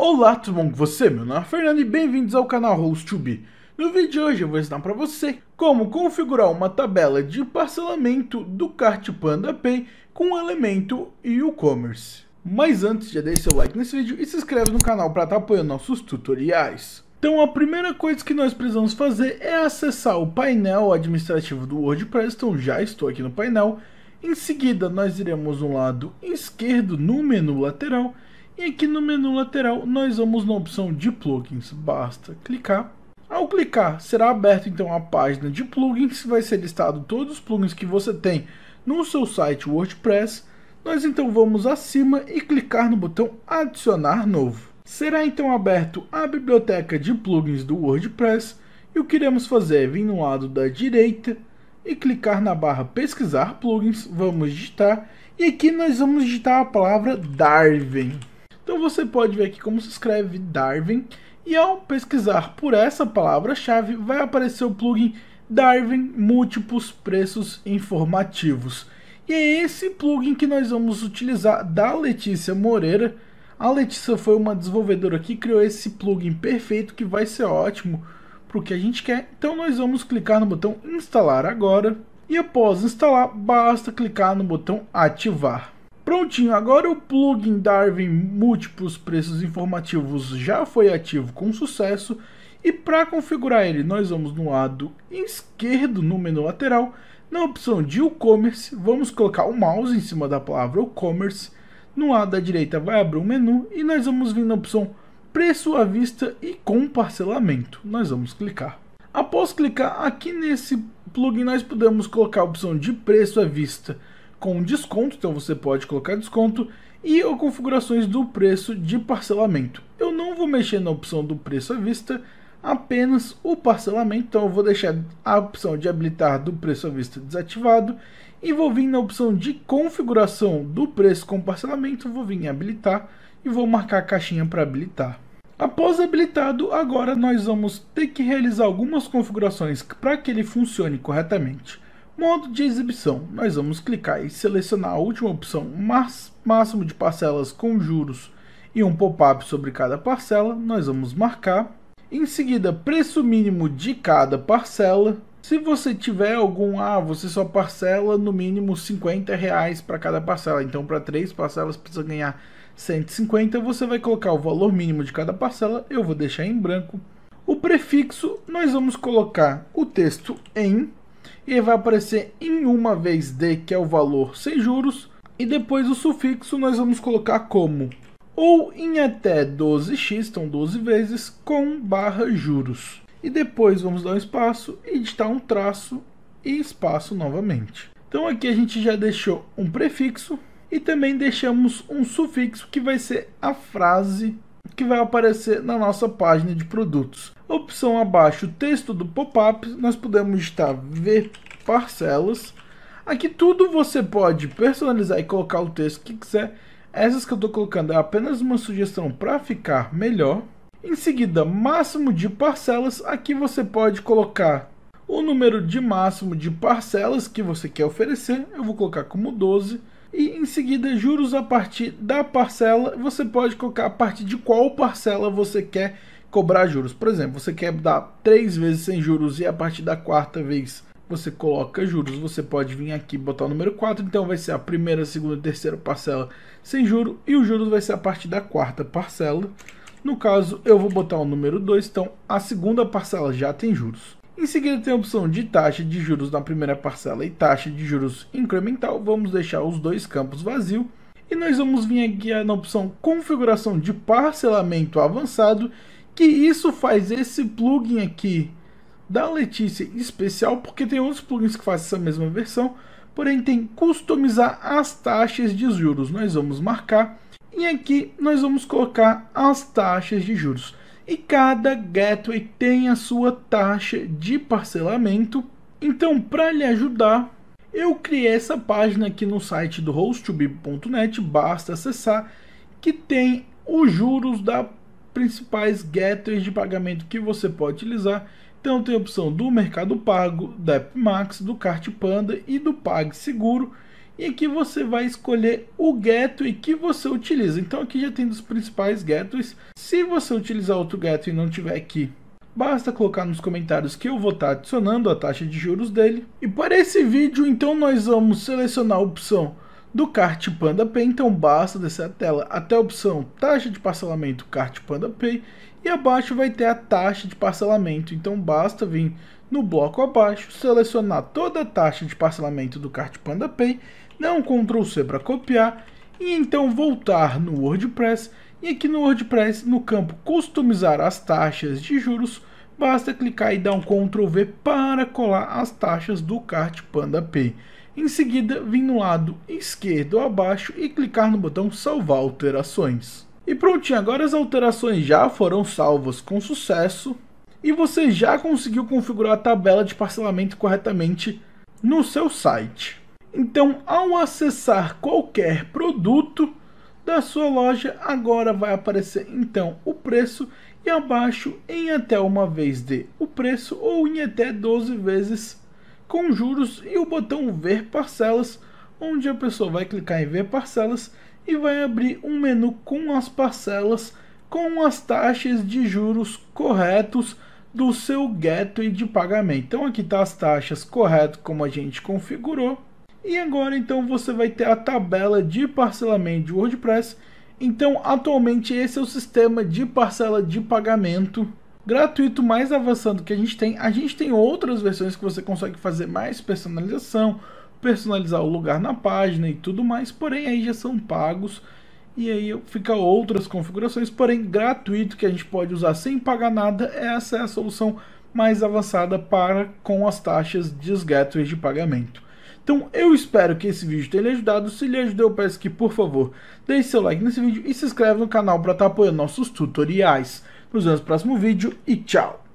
Olá, tudo bom com você? Meu nome é Fernando e bem-vindos ao canal host 2 No vídeo de hoje eu vou ensinar para você como configurar uma tabela de parcelamento do Cart Panda Pay com o elemento e-commerce. Mas antes, já deixe seu like nesse vídeo e se inscreve no canal para estar tá apoiando nossos tutoriais. Então a primeira coisa que nós precisamos fazer é acessar o painel administrativo do WordPress, então já estou aqui no painel. Em seguida nós iremos no lado esquerdo no menu lateral e aqui no menu lateral nós vamos na opção de plugins, basta clicar. Ao clicar, será aberto então a página de plugins, vai ser listado todos os plugins que você tem no seu site WordPress. Nós então vamos acima e clicar no botão adicionar novo. Será então aberto a biblioteca de plugins do WordPress e o que iremos fazer é vir no lado da direita e clicar na barra pesquisar plugins, vamos digitar e aqui nós vamos digitar a palavra Darwin. Então você pode ver aqui como se escreve Darwin e ao pesquisar por essa palavra-chave vai aparecer o plugin Darwin Múltiplos Preços Informativos. E é esse plugin que nós vamos utilizar da Letícia Moreira. A Letícia foi uma desenvolvedora que criou esse plugin perfeito que vai ser ótimo para o que a gente quer. Então nós vamos clicar no botão instalar agora e após instalar basta clicar no botão ativar. Prontinho, agora o plugin Darwin Múltiplos Preços Informativos já foi ativo com sucesso e para configurar ele nós vamos no lado esquerdo no menu lateral, na opção de e-commerce, vamos colocar o mouse em cima da palavra e-commerce, no lado da direita vai abrir um menu e nós vamos vir na opção preço à vista e com parcelamento, nós vamos clicar. Após clicar aqui nesse plugin nós podemos colocar a opção de preço à vista, com desconto, então você pode colocar desconto, e ou configurações do preço de parcelamento. Eu não vou mexer na opção do preço à vista, apenas o parcelamento, então eu vou deixar a opção de habilitar do preço à vista desativado e vou vir na opção de configuração do preço com parcelamento, vou vir em habilitar e vou marcar a caixinha para habilitar. Após habilitado, agora nós vamos ter que realizar algumas configurações para que ele funcione corretamente. Modo de exibição. Nós vamos clicar e selecionar a última opção, máximo de parcelas com juros e um pop-up sobre cada parcela. Nós vamos marcar. Em seguida, preço mínimo de cada parcela. Se você tiver algum, ah, você só parcela no mínimo 50 reais para cada parcela. Então, para três parcelas precisa ganhar 150. Você vai colocar o valor mínimo de cada parcela. Eu vou deixar em branco. O prefixo, nós vamos colocar o texto em e vai aparecer em uma vez D, que é o valor sem juros, e depois o sufixo nós vamos colocar como ou em até 12x, então 12 vezes, com barra juros. E depois vamos dar um espaço, editar um traço e espaço novamente. Então aqui a gente já deixou um prefixo e também deixamos um sufixo que vai ser a frase que vai aparecer na nossa página de produtos. Opção abaixo, texto do pop-up, nós podemos estar ver parcelas. Aqui tudo você pode personalizar e colocar o texto que quiser. Essas que eu estou colocando é apenas uma sugestão para ficar melhor. Em seguida, máximo de parcelas. Aqui você pode colocar o número de máximo de parcelas que você quer oferecer. Eu vou colocar como 12. E em seguida, juros a partir da parcela. Você pode colocar a partir de qual parcela você quer cobrar juros. Por exemplo, você quer dar três vezes sem juros e a partir da quarta vez você coloca juros. Você pode vir aqui e botar o número 4. Então vai ser a primeira, segunda, terceira parcela sem juro. E o juros vai ser a partir da quarta parcela. No caso, eu vou botar o número 2. Então a segunda parcela já tem juros. Em seguida tem a opção de taxa de juros na primeira parcela e taxa de juros incremental. Vamos deixar os dois campos vazios e nós vamos vir aqui na opção configuração de parcelamento avançado, que isso faz esse plugin aqui da Letícia especial, porque tem outros plugins que fazem essa mesma versão, porém tem customizar as taxas de juros. Nós vamos marcar e aqui nós vamos colocar as taxas de juros e cada gateway tem a sua taxa de parcelamento. Então, para lhe ajudar, eu criei essa página aqui no site do hostube.net. basta acessar, que tem os juros das principais gateways de pagamento que você pode utilizar. Então tem a opção do Mercado Pago, da AppMax, do Cartpanda Panda e do PagSeguro. Seguro e aqui você vai escolher o gateway que você utiliza. Então aqui já tem dos principais gateways. Se você utilizar outro gateway e não tiver aqui, basta colocar nos comentários que eu vou estar tá adicionando a taxa de juros dele. E para esse vídeo, então nós vamos selecionar a opção do Cart Panda Pay, então basta descer a tela até a opção taxa de parcelamento Cart Panda Pay e abaixo vai ter a taxa de parcelamento, então basta vir no bloco abaixo, selecionar toda a taxa de parcelamento do Cart Panda Pay, dar um Ctrl C para copiar e então voltar no WordPress e aqui no WordPress, no campo customizar as taxas de juros, basta clicar e dar um Ctrl V para colar as taxas do Cart Panda Pay. Em seguida, vir no lado esquerdo abaixo e clicar no botão salvar alterações. E prontinho, agora as alterações já foram salvas com sucesso e você já conseguiu configurar a tabela de parcelamento corretamente no seu site. Então, ao acessar qualquer produto da sua loja, agora vai aparecer então o preço e abaixo em até uma vez de o preço ou em até 12 vezes com juros e o botão ver parcelas, onde a pessoa vai clicar em ver parcelas e vai abrir um menu com as parcelas com as taxas de juros corretos do seu gateway de pagamento. Então aqui está as taxas correto como a gente configurou. E agora então você vai ter a tabela de parcelamento de WordPress. Então atualmente esse é o sistema de parcela de pagamento gratuito mais avançado que a gente tem. A gente tem outras versões que você consegue fazer mais personalização, personalizar o lugar na página e tudo mais, porém aí já são pagos e aí fica outras configurações, porém gratuito, que a gente pode usar sem pagar nada. Essa é a solução mais avançada para com as taxas dos gateways de pagamento. Então eu espero que esse vídeo tenha lhe ajudado, se lhe ajudou eu peço que por favor deixe seu like nesse vídeo e se inscreve no canal para estar tá apoiando nossos tutoriais. Nos vemos no próximo vídeo e tchau!